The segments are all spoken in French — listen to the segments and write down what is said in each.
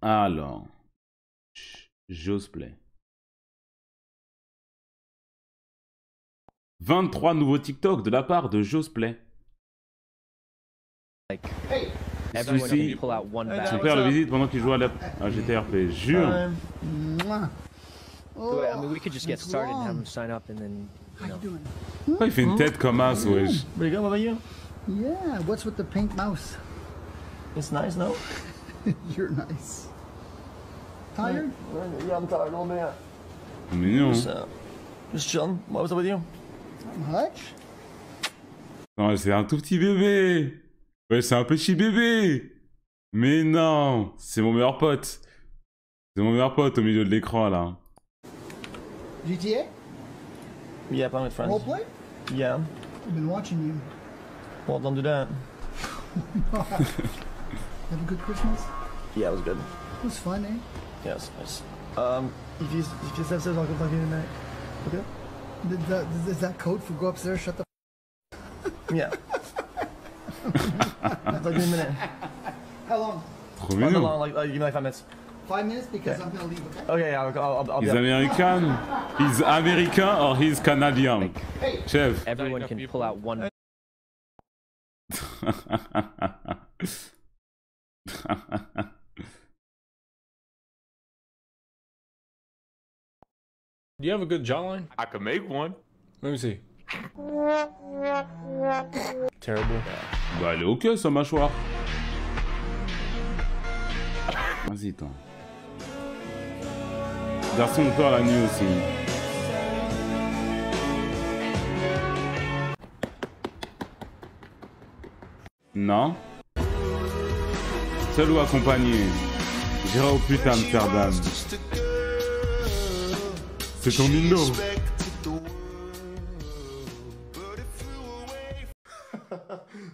Alors, Josplay. 23 nouveaux TikTok de la part de Josplay. Like, hey. Celui-ci, son père le visite pendant qu'il joue à, la... à GTRP. Jure. il fait une tête comme as, wesh. Pretty good, what about you? Yeah, what's with the pink mouse? It's nice, no? You're nice. Tired? Yeah, I'm tired, old man. Mignon. Just, uh, just chilling. What was up with you? Not much. Non, c'est un tout petit bébé. Ouais, c'est un petit bébé. Mais non, c'est mon meilleur pote. C'est mon meilleur pote au milieu de l'écran là. GTA? Yeah, playing with friends. Roleplay? Yeah. I've been watching you. Well, don't do that. Have a good Christmas? Yeah, it was good. It was fun, eh? Yes, nice. Um, if you if you step upstairs, I'll go plug in tonight. Okay. Did that, is that code for go upstairs? Shut the. yeah. plug in a minute. How long? Pas long, like, like, give me like five minutes. Five minutes because I'm gonna leave. Okay. Okay. I'll, I'll, I'll he's American. he's American or he's Canadian. Hey. Chef. Everyone can pull out one. Do you have a good jawline? I could make one. Let me see. Terrible. Bah elle est ok sa mâchoire. Vas-y toi. Garçon toi peur la nuit aussi. Non. Seul ou accompagné. J'irai au putain Amsterdam. C'est ton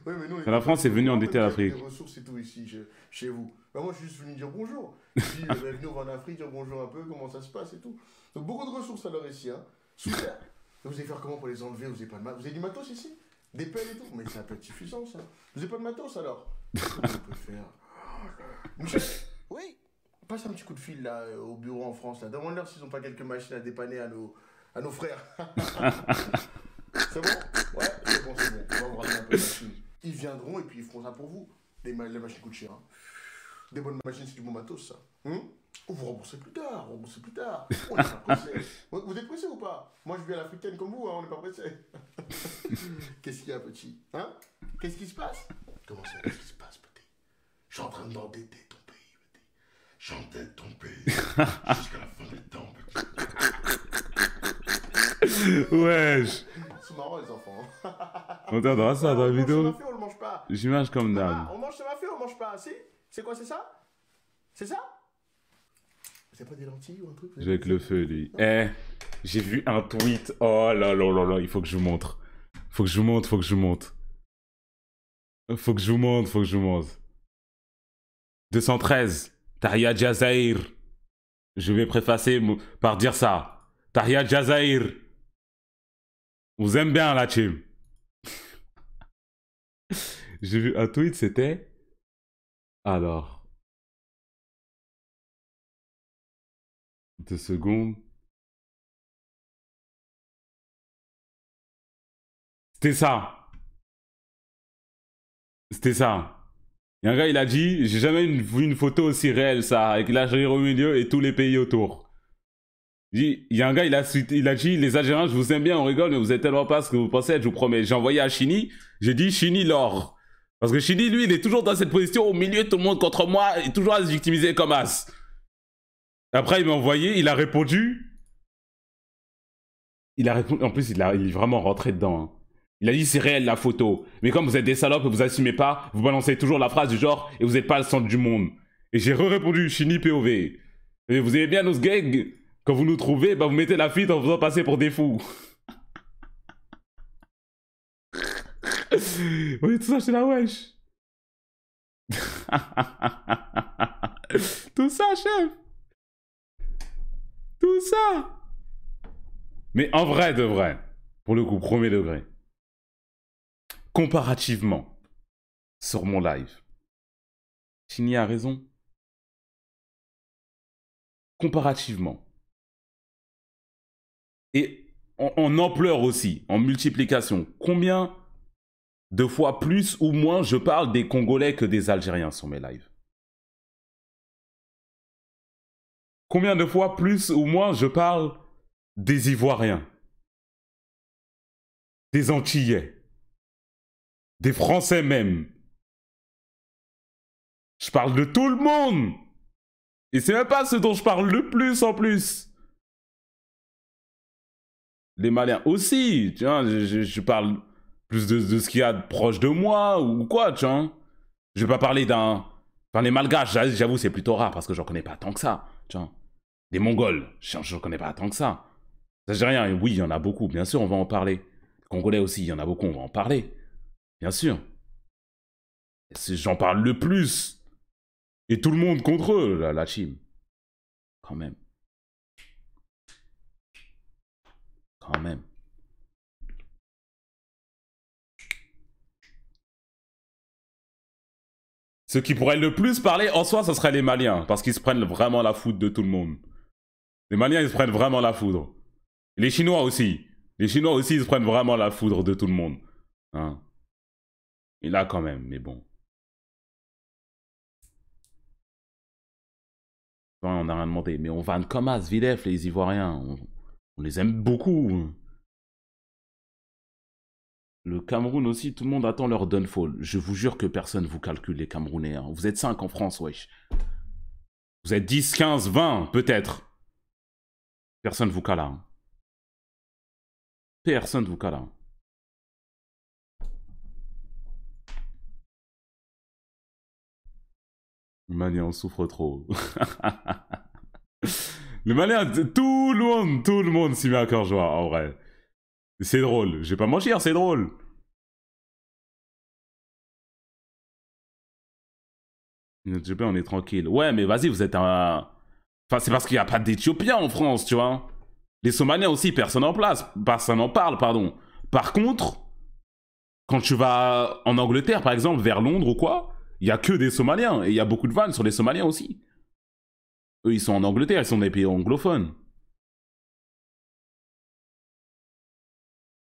la France est venue endetter l'Afrique. ressources et tout ici, chez, vous. Bah, moi, je suis juste venu dire bonjour. Je suis venu en Afrique, dire bonjour un peu, comment ça se passe et tout. Donc, beaucoup de ressources alors ici. Hein. Super. vous allez faire comment pour les enlever Vous avez pas de matos du matos ici Des pelles et tout Mais c'est un peu suffisant, ça. Hein. Vous n'avez pas de matos alors Qu'est-ce qu'on peut faire oh, passe un petit coup de fil là, euh, au bureau en France. Là. Demande-leur s'ils n'ont pas quelques machines à dépanner à nos, à nos frères. c'est bon Ouais, c'est bon, c'est bon. On va vous ramener un peu de machines. Ils viendront et puis ils feront ça pour vous. Les, machines coûtent cher. hein. Des bonnes machines, c'est du bon matos, ça. Hum? vous remboursez plus tard, vous remboursez plus tard. On n'est pas pressé. Vous êtes pressé ou pas Moi, je vis à l'africaine comme vous, hein, on n'est pas pressé. Qu'est-ce qu'il y a, petit Hein Qu'est-ce qui se passe Comment ça, qu'est-ce qui se passe, petit Je suis en train de m'endetter. J'entends ton pays jusqu'à la fin des temps. Wesh C'est marrant les enfants. On tendra ça dans la vidéo On mange on le mange pas. J'image comme d'hab. On mange ma ou on mange pas. Si C'est quoi, c'est ça C'est ça C'est pas des lentilles ou un truc J'ai avec le feu, lui. Eh, j'ai vu un tweet. Oh là là là là, il faut que je vous montre. Faut que je vous montre, faut que je vous montre. Faut que je vous montre, faut que je vous montre. 213. Tahia Jazair. Je vais préfacer par dire ça. Tahia Jazair. Vous aimez bien la team. J'ai vu un tweet, c'était. Alors. Deux secondes. C'était ça. C'était ça a un gars, il a dit, j'ai jamais vu une photo aussi réelle, ça, avec l'Algérie au milieu et tous les pays autour. Il y a un gars, il a, dit, les Algériens, je vous aime bien, on rigole, mais vous êtes tellement pas ce que vous pensez, je vous promets. J'ai envoyé à Chini, j'ai dit, Chini, l'or. Parce que Chini, lui, il est toujours dans cette position, au milieu, tout le monde contre moi, est toujours à se victimiser comme as. Après, il m'a envoyé, il a répondu. Il a en plus, il, il est vraiment rentré dedans. Hein. Il a dit c'est réel la photo. Mais comme vous êtes des salopes et vous assumez pas, vous balancez toujours la phrase du genre et vous n'êtes pas le centre du monde. Et j'ai répondu Chini POV. Et vous aimez bien nos gags Quand vous nous trouvez, bah vous mettez la fuite en vous passer pour des fous. vous voyez tout ça chez la wesh. tout ça, chef. Tout ça. Mais en vrai de vrai. Pour le coup, premier degré comparativement sur mon live. Chini a raison. Comparativement. Et en, en, ampleur aussi, en multiplication. Combien de fois plus ou moins je parle des Congolais que des Algériens sur mes lives Combien de fois plus ou moins je parle des Ivoiriens Des Antillais des Français même. Je parle de tout le monde. Et c'est même pas ce dont je parle le plus en plus. Les Maliens aussi, tu vois, je, parle plus de, ce qu'il y a de proche de moi ou quoi, tu vois. Je vais pas parler d'un... Enfin, les Malgaches, j'avoue, c'est plutôt rare parce que j'en connais pas tant que ça, tu vois. Les Mongols, j'en connais pas tant que ça. ça Les rien, oui, il y en a beaucoup, bien sûr, on va en parler. Les Congolais aussi, il y en a beaucoup, on va en parler. Bien sûr. J'en parle le plus. Et tout le monde contre eux, la, Chine. Quand même. Quand même. Ceux qui pourraient le plus parler en soi, ce serait les Maliens, parce qu'ils se prennent vraiment la foudre de tout le monde. Les Maliens, ils se prennent vraiment la foudre. Les Chinois aussi. Les Chinois aussi, ils se prennent vraiment la foudre de tout le monde. Hein. Il a quand même, mais bon. on n'a rien demandé. Mais on vanne comme as, Videf, les Ivoiriens. On, les aime beaucoup. Le Cameroun aussi, tout le monde attend leur Dunfall. Je vous jure que personne ne vous calcule, les Camerounais. Hein. Vous êtes 5 en France, wesh. Vous êtes 10, 15, 20, peut-être. Personne ne vous cala. Hein. Personne vous cala. Hein. maliens en souffre trop. le maliens tout le monde, tout le monde s'y met à cœur joie, en vrai. C'est drôle, je vais pas mentir, c'est drôle. on est tranquille. Ouais, mais vas-y, vous êtes un... Enfin, c'est parce qu'il n'y a pas d'Éthiopiens en France, tu vois. Les Somaliens aussi, personne en place. Personne n'en parle, pardon. Par contre, quand tu vas en Angleterre, par exemple, vers Londres ou quoi, il y a que des Somaliens et il y a beaucoup de vannes sur les Somaliens aussi. Eux, ils sont en Angleterre, ils sont des pays anglophones.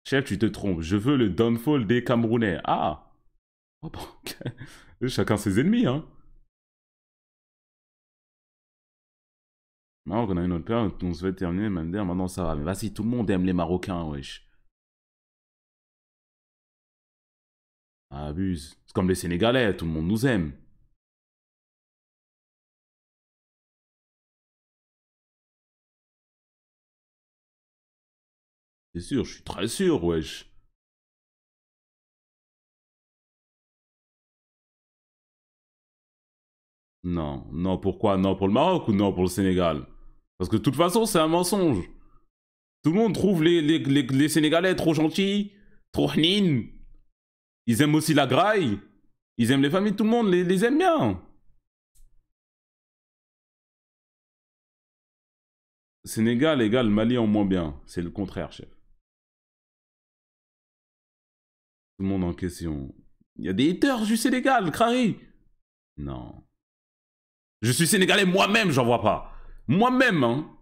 Chef, tu te trompes. Je veux le downfall des Camerounais. Ah oh, Chacun ses ennemis, hein. on a une autre période, on se fait terminer, maintenant ça va. Mais vas-y, tout le monde aime les Marocains, wesh. Abuse. C'est comme les Sénégalais, tout le monde nous aime. C'est sûr, je suis très sûr, wesh. Non, non, pourquoi Non pour le Maroc ou non pour le Sénégal Parce que de toute façon, c'est un mensonge. Tout le monde trouve les, Sénégalais trop gentils, trop hnines. Ils aiment aussi la graille. Ils aiment les familles, tout le monde les, les aime bien. Sénégal égale Mali en moins bien. C'est le contraire, chef. Tout le monde en question. Il y a des haters du Sénégal, Crary. Non. Je suis sénégalais moi-même, j'en vois pas. Moi-même, hein.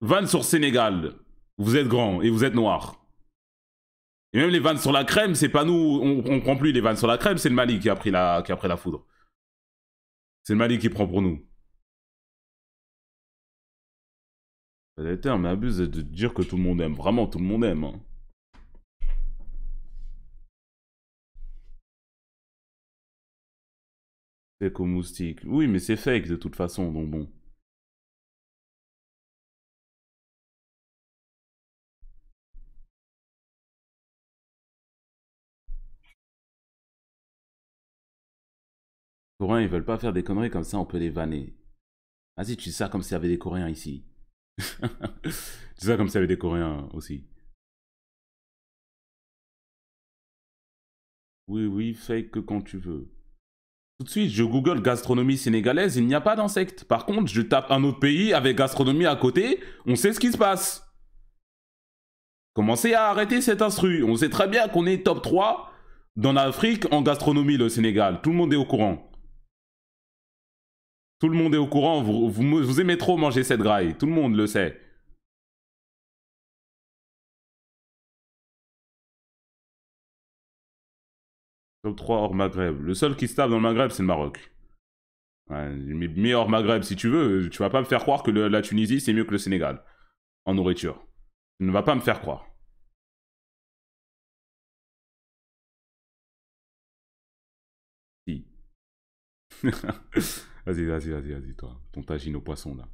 Van sur Sénégal. Vous êtes grand et vous êtes noir. Et même les vannes sur la crème, c'est pas nous, on, prend plus les vannes sur la crème, c'est le Mali qui a pris la, qui a pris la foudre. C'est le Mali qui prend pour nous. été mais abuse de dire que tout le monde aime. Vraiment, tout le monde aime. Fake hein. C'est moustique. Oui, mais c'est fake de toute façon, donc bon. Coréens, ils veulent pas faire des conneries comme ça, on peut les vanner. Vas-y, tu dis ça comme s'il y avait des Coréens ici. tu dis ça comme s'il y avait des Coréens aussi. Oui, oui, fake que quand tu veux. Tout de suite, je google gastronomie sénégalaise, il n'y a pas d'insectes. Par contre, je tape un autre pays avec gastronomie à côté, on sait ce qui se passe. Commencez à arrêter cet instru. On sait très bien qu'on est top 3 dans l'Afrique en gastronomie, le Sénégal. Tout le monde est au courant. Tout le monde est au courant, vous, aimez trop manger cette graille, tout le monde le sait. Top 3 hors Maghreb. Le seul qui se dans le Maghreb, c'est le Maroc. mais hors Maghreb, si tu veux, tu vas pas me faire croire que la Tunisie, c'est mieux que le Sénégal. En nourriture. Tu ne vas pas me faire croire. Si. Vas-y, vas-y, vas-y, vas-y, toi. Ton tagine au poisson, là.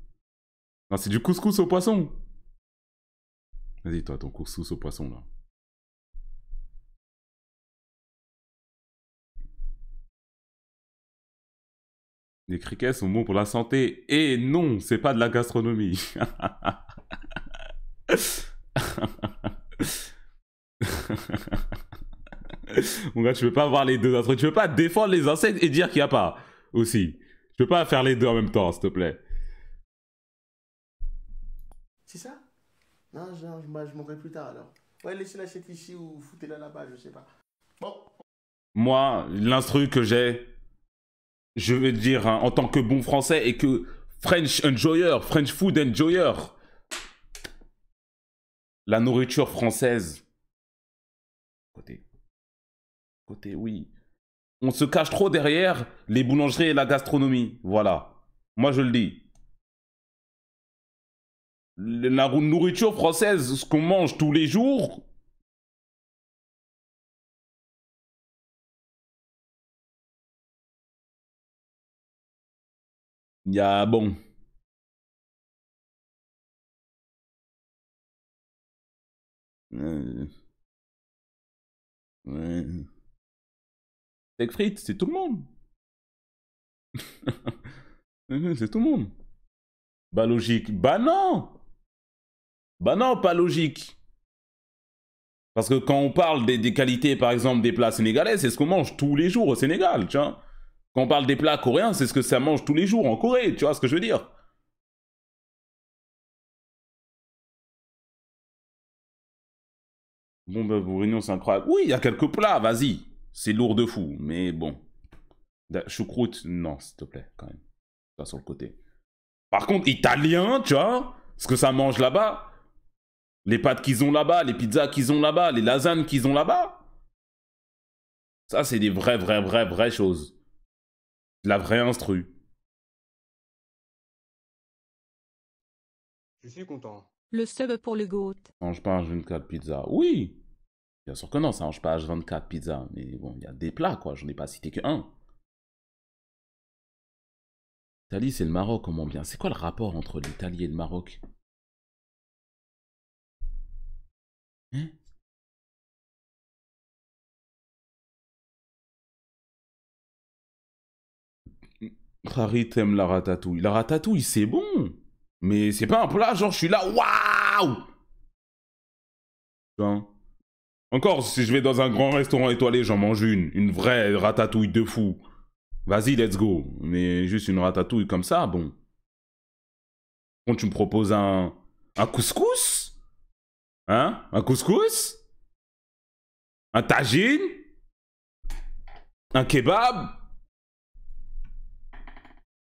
Non, c'est du couscous au poisson. Vas-y, toi, ton couscous au poisson, là. Les criquets sont bons pour la santé. Et non, c'est pas de la gastronomie. Mon gars, tu veux pas voir les deux Tu veux pas défendre les insectes et dire qu'il n'y a pas aussi. Je peux pas faire les deux en même temps, s'il te plaît. C'est ça Non, je, je, je plus tard alors. Ouais, laissez la chez ici ou foutez-la là-bas, je sais pas. Bon. Moi, l'instru que j'ai, je veux dire, hein, en tant que bon français et que French enjoyer, French food enjoyer, la nourriture française. Côté. Côté, oui on se cache trop derrière les boulangeries et la gastronomie. Voilà. Moi, je le dis. La nourriture française, ce qu'on mange tous les jours, il y a bon. Euh, frites c'est tout le monde. c'est tout le monde. Bah logique. Bah non Bah non, pas logique. Parce que quand on parle des, qualités, par exemple, des plats sénégalais, c'est ce qu'on mange tous les jours au Sénégal, tu vois. Quand on parle des plats coréens, c'est ce que ça mange tous les jours en Corée, tu vois ce que je veux dire Bon, bah, vous réunions, c'est incroyable. Oui, il y a quelques plats, vas-y. C'est lourd de fou, mais bon. Choucroute, non, s'il te plaît, quand même. Pas sur le côté. Par contre, italien, tu vois, ce que ça mange là-bas, les pâtes qu'ils ont là-bas, les pizzas qu'ils ont là-bas, les lasagnes qu'ils ont là-bas, ça, c'est des vraies, vraies, vraies, vraies choses. De la vraie instru. Je suis content. Le sub pour le goat. Mange pas un jeune de pizza. Oui! Bien sûr que non, ça mange pas H24 pizza, mais bon, il y a des plats, quoi, j'en ai pas cité que un. L'Italie, c'est le Maroc, comment bien C'est quoi le rapport entre l'Italie et le Maroc Hein Harry t'aime la ratatouille. La ratatouille, c'est bon Mais c'est pas un plat, genre, je suis là, waouh hein encore, si je vais dans un grand restaurant étoilé, j'en mange une. Une vraie ratatouille de fou. Vas-y, let's go. Mais juste une ratatouille comme ça, bon. Quand tu me proposes un... Un couscous Hein Un couscous Un tagine Un kebab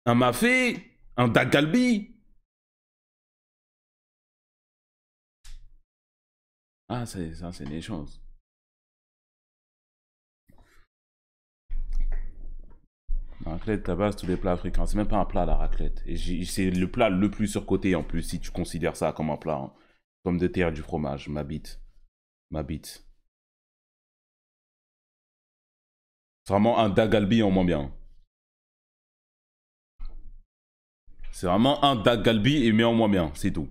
Un mafé Un dagalbi Ah, c'est ça, c'est des choses. Raclette, base tous les plats africains. C'est même pas un plat, la raclette. Et c'est le plat le plus surcoté, en plus, si tu considères ça comme un plat. Comme hein. des de terre, du fromage, ma bite. Ma bite. C'est vraiment un dagalbi en moins bien. C'est vraiment un dagalbi et mais en moins bien, c'est tout.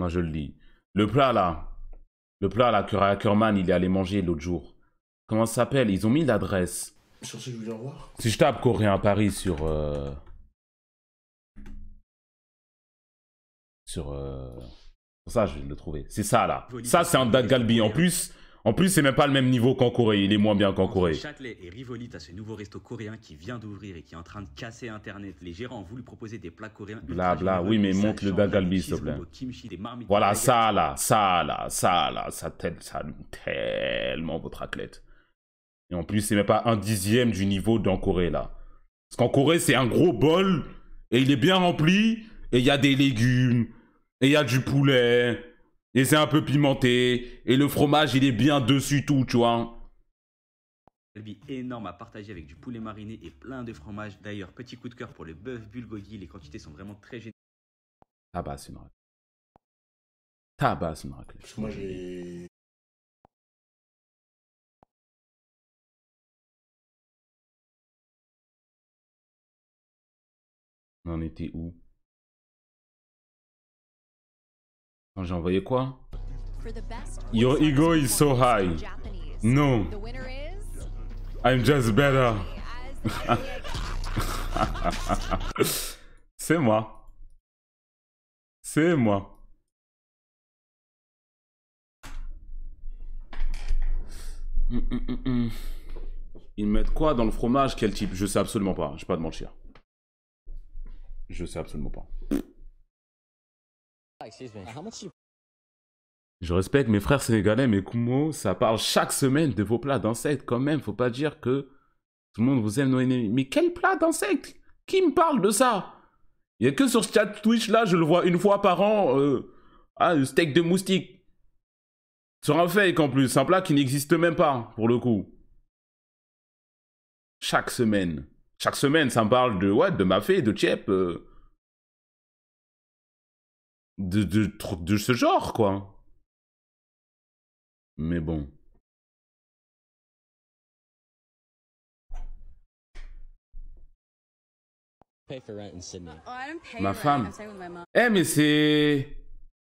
Moi, je le dis. Le plat, là. Le plat, là, que Ackerman, il est allé manger l'autre jour. Comment ça s'appelle Ils ont mis l'adresse. Si je tape Coréen Paris sur... Euh, sur... Euh, ça, je vais le trouver. C'est ça, là. Ça, c'est un Galbi. En hein. plus, en plus, c'est même pas le même niveau qu'en Corée. Il est moins bien qu'en Corée. Châtelet et Rivoli, à ce nouveau resto coréen qui vient d'ouvrir et qui est en train de casser Internet. Les gérants ont proposer des plats coréens. Bla bla, oui, mais montre le dagalbi, s'il te plaît. Voilà, ça là, ça là, ça là, ça t'aide ça tellement votre athlète. Et en plus, c'est même pas un dixième du niveau d'en Corée là. Parce qu'en Corée, c'est un gros bol et il est bien rempli et il y a des légumes et il y a du poulet et c'est un peu pimenté. Et le fromage, il est bien dessus tout, tu vois. Vie énorme à partager avec du poulet mariné et plein de fromage. D'ailleurs, petit coup de cœur pour le bœuf bulgogi. Les quantités sont vraiment très généreuses. Tabas, c'est une Tabas, c'est une Moi, j'ai. On était où j'ai envoyé quoi Your ego is so high. No. I'm just better. C'est moi. C'est moi. Hum, hum, hum, Ils mettent quoi dans le fromage Quel type Je sais absolument pas. Je vais pas te mentir. Je sais absolument pas. Ah, je respecte mes frères sénégalais, mais Kumo, ça parle chaque semaine de vos plats d'insectes quand même. Faut pas dire que tout le monde vous aime, nos Mais quel plat d'insectes Qui me parle de ça Il n'y a que sur ce chat Twitch là, je le vois une fois par an. Euh, ah, le steak de moustique. Sur un fake en plus, un plat qui n'existe même pas pour le coup. Chaque semaine. Chaque semaine, ça me parle de, ouais, de ma fée, de Tchep. Euh de, de, de ce genre, quoi. Mais bon. Oh, Ma femme. Eh, mais c'est.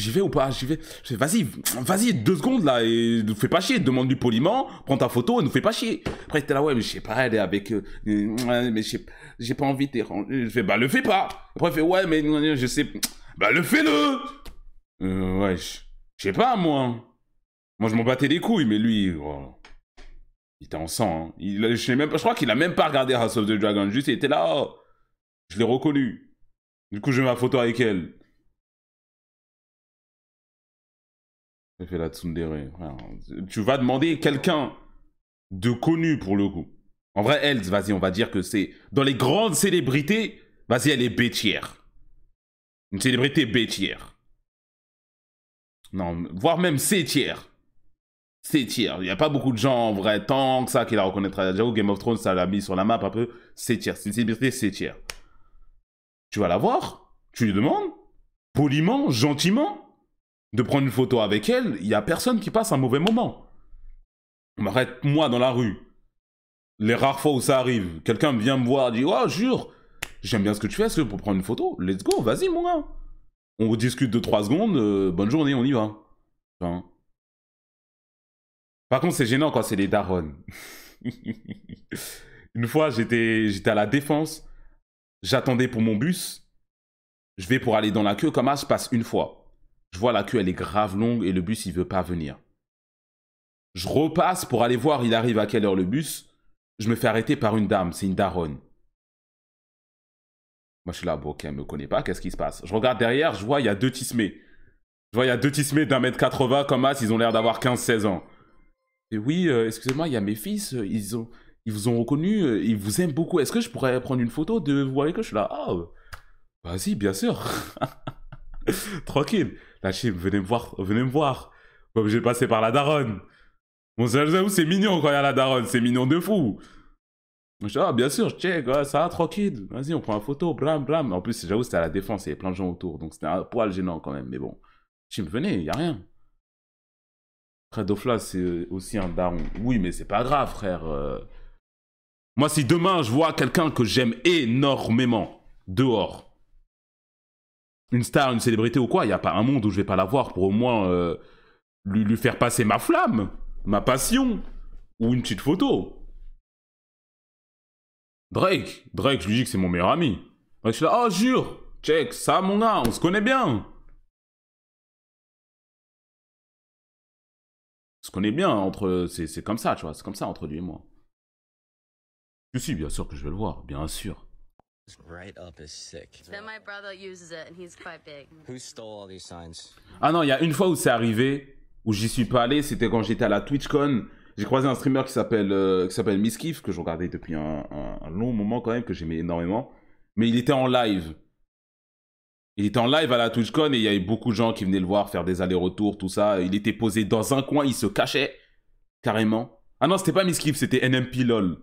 J'y vais ou pas J'y vais. Vas-y, vas-y, deux secondes là, et nous fais pas chier. demande du poliment, prends ta photo et nous fais pas chier. Après, t'es là, ouais, mais je sais pas, elle est avec. Euh, mais j'ai pas envie de Je fais, bah le fais pas. Après, fait, ouais, mais je sais. Bah le fais-le euh, Ouais, je sais pas moi. Moi, je m'en battais les couilles, mais lui, oh. il était en sang. Hein. je, crois qu'il a même pas regardé House of the Dragon, juste il était là, oh. je l'ai reconnu. Du coup, je mets ma photo avec elle. tu vas demander quelqu'un de connu pour le coup. En vrai, elle, vas-y, on va dire que c'est. Dans les grandes célébrités, vas-y, elle est bêtière. Une célébrité bêtière. Non, voire même c'est tière Il n'y a pas beaucoup de gens en vrai, tant que ça, qui la reconnaîtra. Déjà, Game of Thrones, ça l'a mis sur la map un peu. c'est C'est une célébrité sétière. Tu vas la voir, tu lui demandes, poliment, gentiment de prendre une photo avec elle, il n'y a personne qui passe un mauvais moment. On m'arrête, moi, dans la rue. Les rares fois où ça arrive, quelqu'un vient me voir, dit Oh, jure, j'aime bien ce que tu fais, est-ce pour prendre une photo Let's go, vas-y, mon gars. On discute 2-3 secondes, euh, bonne journée, on y va. Par contre, c'est gênant quand c'est les darons. une fois, j'étais à la défense, j'attendais pour mon bus, je vais pour aller dans la queue, comme ça, je passe une fois. Je vois la queue, elle est grave longue et le bus, il veut pas venir. Je repasse pour aller voir, il arrive à quelle heure le bus. Je me fais arrêter par une dame, c'est une daronne. Moi, je suis là, ok, elle me connaît pas, qu'est-ce qui se passe Je regarde derrière, je vois, il y a deux tismés. Je vois, il y a deux tismés d'un mètre 80 comme as, ils ont l'air d'avoir 15-16 ans. Et oui, euh, excusez-moi, il y a mes fils, euh, ils, ont, ils vous ont reconnu, euh, ils vous aiment beaucoup. Est-ce que je pourrais prendre une photo de vous avec que Je suis là, ah, vas-y, bien sûr. Tranquille. La venez voir, venez me voir. Comme j'ai passé par la daronne. Bon, j'avoue, c'est mignon quand il y a la daronne, c'est mignon de fou. Je dis, ah, bien sûr, check, ça va, tranquille. Vas-y, on prend une photo, blam, blam. En plus, j'avoue, c'était à la défense, il y avait plein de gens autour, donc c'était un poil gênant quand même, mais bon. Chim, venez, il n'y a rien. Frère c'est euh, aussi un daron. Oui, mais c'est pas grave, frère. Euh. Moi, si demain, je vois quelqu'un que j'aime énormément dehors, une star, une célébrité ou quoi, il n'y a pas un monde où je vais pas la voir pour au moins euh, lui, lui, faire passer ma flamme, ma passion, ou une petite photo. Drake, Drake, je lui dis que c'est mon meilleur ami. je suis là, oh jure, check, ça mon gars, on se connaît bien. On se connaît bien entre, c'est comme ça, tu vois, c'est comme ça entre lui et moi. Je suis bien sûr que je vais le voir, bien sûr. Then my brother uses it and he's quite big. Who stole all these signs? Ah non, il y a une fois où c'est arrivé, où j'y suis pas allé, c'était quand j'étais à la TwitchCon. J'ai croisé un streamer qui s'appelle euh, Miskif, que je regardais depuis un, long moment quand même, que j'aimais énormément. Mais il était en live. Il était en live à la TwitchCon et il y avait beaucoup de gens qui venaient le voir faire des allers-retours, tout ça. Il était posé dans un coin, il se cachait carrément. Ah non, c'était pas Miskif, c'était NMP LOL.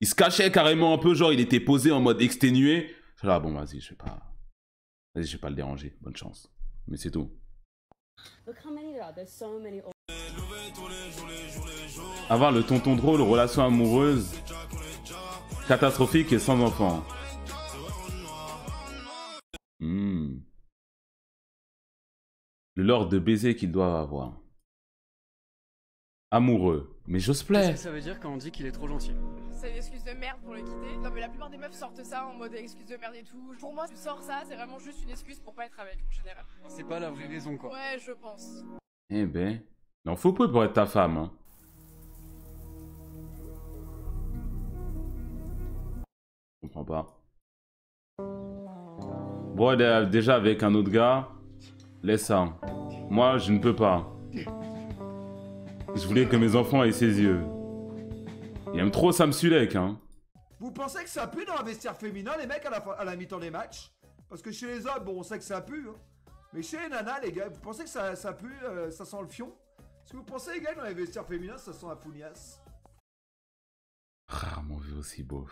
Il se cachait carrément un peu, genre il était posé en mode exténué. Je bon, vas-y, je vais pas. Vas-y, je vais pas le déranger. Bonne chance. Mais c'est tout. Avoir le tonton drôle, relation amoureuse catastrophique et sans enfant. Hmm. Le lord de baiser qu'il doit avoir. Amoureux. Mais j'ose plaire. ça veut dire quand on dit qu'il est trop gentil c'est une excuse de merde pour le quitter. Non mais la plupart des meufs sortent ça en mode excuse de merde et tout. Pour moi, tu sors ça, c'est vraiment juste une excuse pour pas être avec en général. C'est pas la vraie raison quoi. Ouais, je pense. Eh ben, non, faut peu pour être ta femme. Hein. Je comprends pas. Bon, déjà avec un autre gars. Laisse ça. Moi, je ne peux pas. Je voulais que mes enfants aient ses yeux. Il aime trop Sam Sulek. Hein. Vous pensez que ça pue dans un vestiaire féminin, les mecs, à la, à la mi-temps des matchs Parce que chez les hommes, bon, on sait que ça pue. Hein. Mais chez les nanas, les gars, vous pensez que ça, ça pue, euh, ça sent le fion Est-ce que vous pensez, les gars, dans les vestiaires féminins, ça sent la fougnasse Rarement vu aussi beau.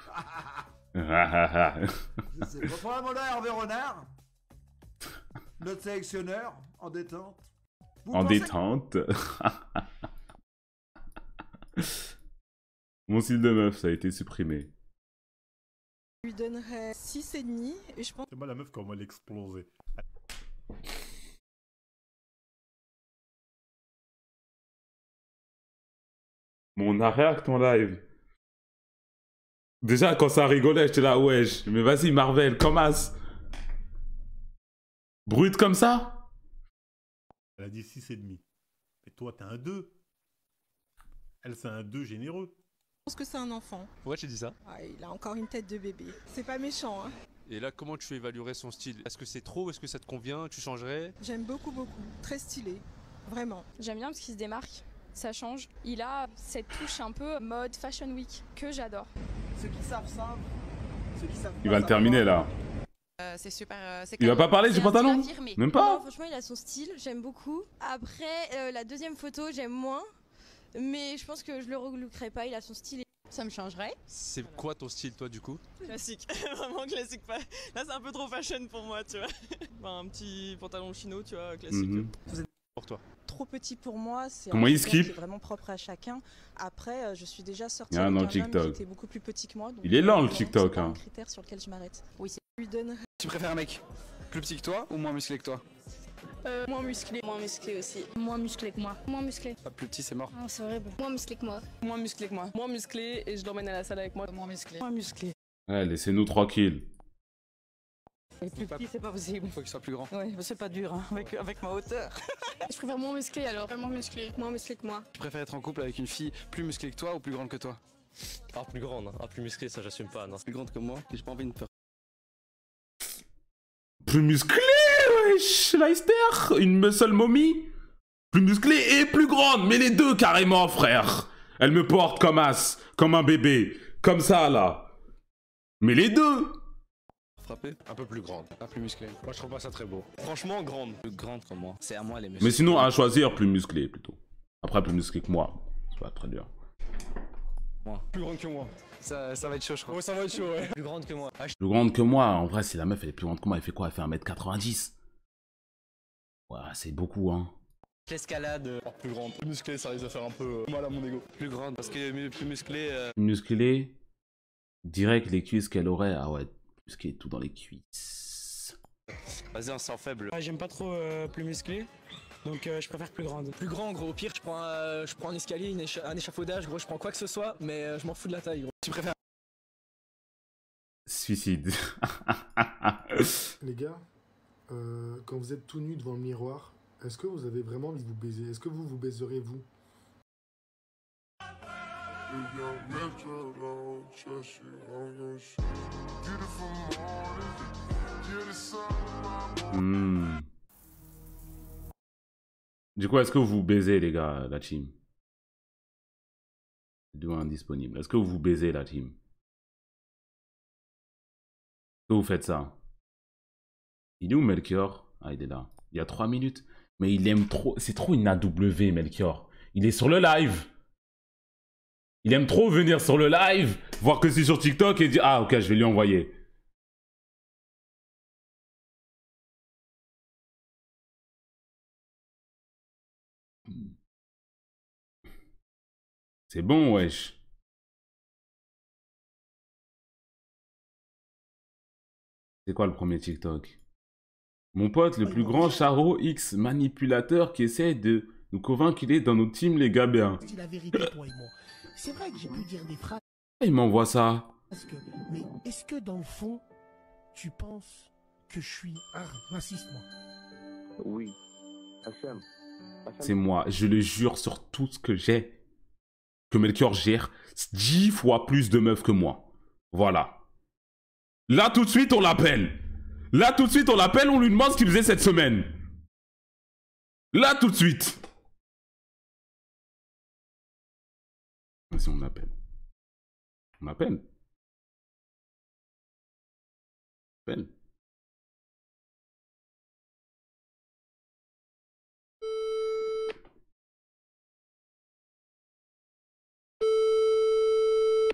Je sais pas. mot là, Hervé Renard, notre sélectionneur, en détente. en détente Mon style de meuf, ça a été supprimé. Je lui donnerais 6,5 et je pense... C'est moi la meuf comment elle explosait. Mon arrêt ton live. Déjà, quand ça rigolait, j'étais là, ouais, mais vas-y, Marvel, comme as. Brut comme ça Elle a dit 6,5. Mais toi, t'as un 2. Elle, c'est un 2 généreux. Je pense que c'est un enfant. Pourquoi tu dis ça ah, Il a encore une tête de bébé. C'est pas méchant. Hein. Et là, comment tu évaluerais son style Est-ce que c'est trop Est-ce que ça te convient Tu changerais J'aime beaucoup, beaucoup. Très stylé. Vraiment. J'aime bien parce qu'il se démarque. Ça change. Il a cette touche un peu mode Fashion Week que j'adore. Ceux qui savent ça, Ceux qui savent il va le terminer là. Euh, c'est super. Euh, il va pas parler du pantalon Même pas non, Franchement, il a son style, j'aime beaucoup. Après, euh, la deuxième photo, j'aime moins. Mais je pense que je le relookerai pas, il a son style. Et... Ça me changerait. C'est quoi ton style, toi, du coup Classique, vraiment classique. Là, c'est un peu trop fashion pour moi, tu vois. un petit pantalon chino, tu vois, classique. Mm pour toi Trop petit pour moi, c'est vraiment propre à chacun. Après, euh, je suis déjà sortie ah, avec un TikTok. Homme qui était beaucoup plus petit que moi. il est lent, le euh, TikTok. C'est un hein. critère sur lequel je m'arrête. Oui, c'est lui Tu préfères un mec plus petit que toi ou moins musclé que toi euh, moins musclé. Moins musclé aussi. Moins musclé que moi. Moins musclé. Pas ah, plus petit, c'est mort. Non, ah, c'est horrible. Moins musclé que moi. Moins musclé que moi. Moins musclé et je l'emmène à la salle avec moi. Moins musclé. Moins musclé. Ouais, laissez-nous tranquille. Mais plus petit, c'est pas possible. Faut qu'il soit plus grand. Ouais, c'est pas dur, hein, avec, avec ma hauteur. je préfère moins musclé alors. Moins musclé. Moins musclé que moi. Tu préfères être en couple avec une fille plus musclée que toi ou plus grande que toi Ah, plus grande. Hein. Ah, plus musclée, ça j'assume pas. Non. Plus grande que moi, j'ai pas envie de faire. Plus musclé. Schleister, une seule momie Plus musclée et plus grande, mais les deux carrément, frère Elle me porte comme as, comme un bébé, comme ça, là. Mais les deux Frappé, Un peu plus grande, pas plus musclée. Moi, je trouve pas ça très beau. Franchement, grande. Plus grande que moi. C'est à moi, les Mais sinon, à choisir, plus musclée, plutôt. Après, plus musclé que moi. C'est pas très dur. Moi. Plus grande que moi. Ça, ça, va être chaud, je crois. Oh, ça va être chaud, ouais. Plus grande que moi. Plus grande que moi, en vrai, si la meuf elle est plus grande que moi, elle fait quoi Elle fait 1m90. Ouais, c'est beaucoup, hein. L'escalade euh, plus grande. Plus musclée, ça risque de faire un peu euh, mal à mon ego. Plus grande, parce que plus musclée. Euh. Plus Musclée, direct les cuisses qu'elle aurait. Ah ouais, est tout dans les cuisses. Vas-y, un sent faible. Ouais J'aime pas trop plus musclé Donc je préfère plus grande. Plus grand, gros. Au pire, je prends, je prends un escalier, un échafaudage, gros. Je prends quoi que ce soit, mais je m'en fous de la taille, gros. Tu préfères Suicide. Les gars, euh, quand vous êtes tout nu devant le miroir, est-ce que vous avez vraiment envie de vous baiser Est-ce que vous vous baiserez vous hmm. Du coup, est-ce que vous vous baisez, les gars, la team Deux disponible Est-ce que vous vous baisez, la team est que vous faites ça il est où Melchior Ah, il est là. Il y a 3 minutes. Mais il aime trop. C'est trop une AW, Melchior. Il est sur le live. Il aime trop venir sur le live, voir que c'est sur TikTok et dire Ah, ok, je vais lui envoyer. C'est bon, wesh. C'est quoi le premier TikTok mon pote, le plus grand Charo X manipulateur qui essaie de nous convaincre qu'il est dans nos team, les gabéens. C'est Il m'envoie ça. mais est-ce que dans le fond, tu penses que je suis moi Oui. C'est moi, je le jure sur tout ce que j'ai. Que Melchior gère dix fois plus de meufs que moi. Voilà. Là, tout de suite, on l'appelle. Là, tout de suite, on l'appelle, on lui demande ce qu'il faisait cette semaine. Là, tout de suite. vas on appelle. On appelle. On appelle.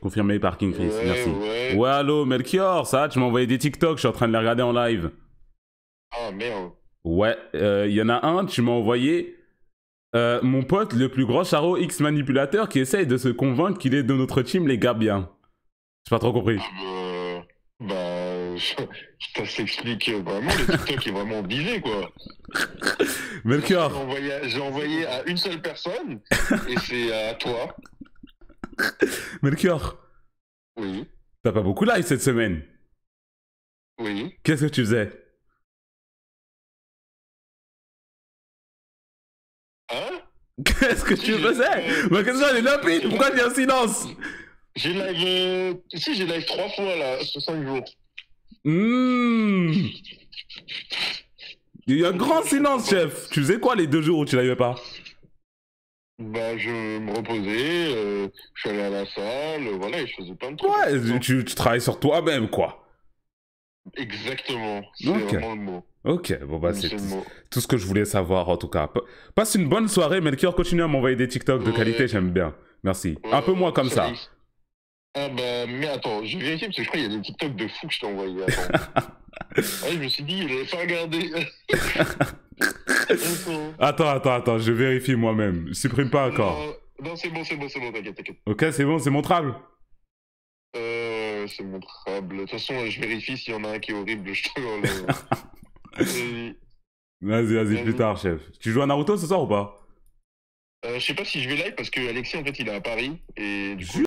Confirmé par King Chris, merci. Ouais. allô, Melchior, ça, tu m'as envoyé des TikTok, je suis en train de les regarder en live. Ah merde. Ouais, il euh, y en a un, tu m'as envoyé euh, mon pote, le plus gros charo X manipulateur qui essaye de se convaincre qu'il est de notre team, les gars bien. J'ai pas trop compris. Ah, bah, bah ça, s'explique vraiment, le TikTok est vraiment biaisé, quoi. Melchior. J'ai envoyé, à une seule personne, et c'est à toi. Melchior. T'as pas beaucoup live cette semaine. Oui. Qu'est-ce que tu faisais Hein Qu'est-ce que tu faisais Ma question ça, les limpide, pourquoi il y a un silence J'ai live. Euh, si, j'ai live trois fois là, sur cinq jours. Mmh. Il y a un grand silence, chef. Tu faisais quoi les deux jours où tu l'avais pas bah, je me reposais, euh, je suis allé à la salle, euh, voilà, je faisais plein de trucs. Ouais, tu, travailles sur toi-même, quoi. Exactement, c'est vraiment le mot. Ok, bon bah c'est tout ce que je voulais savoir en tout cas. Passe une bonne soirée, Melchior, continue à m'envoyer des TikTok de qualité, j'aime bien. Merci. un peu moins comme ça. Ah bah, mais attends, je vérifier parce que je crois qu'il y a des TikTok de fou que je t'ai envoyé. ouais, je me suis dit, il n'avait pas regardé. attends, attends, attends, je vérifie moi-même. Je supprime pas encore. Non, c'est bon, c'est bon, c'est bon, t'inquiète, t'inquiète. Ok, c'est bon, c'est montrable. Euh, c'est montrable. De toute façon, je vérifie s'il y en a un qui est horrible, je te Vas-y, vas-y, plus tard, chef. Tu joues à Naruto ce soir ou pas euh, Je sais pas si je vais live parce que Alexis, en fait, il est à Paris. Et du coup.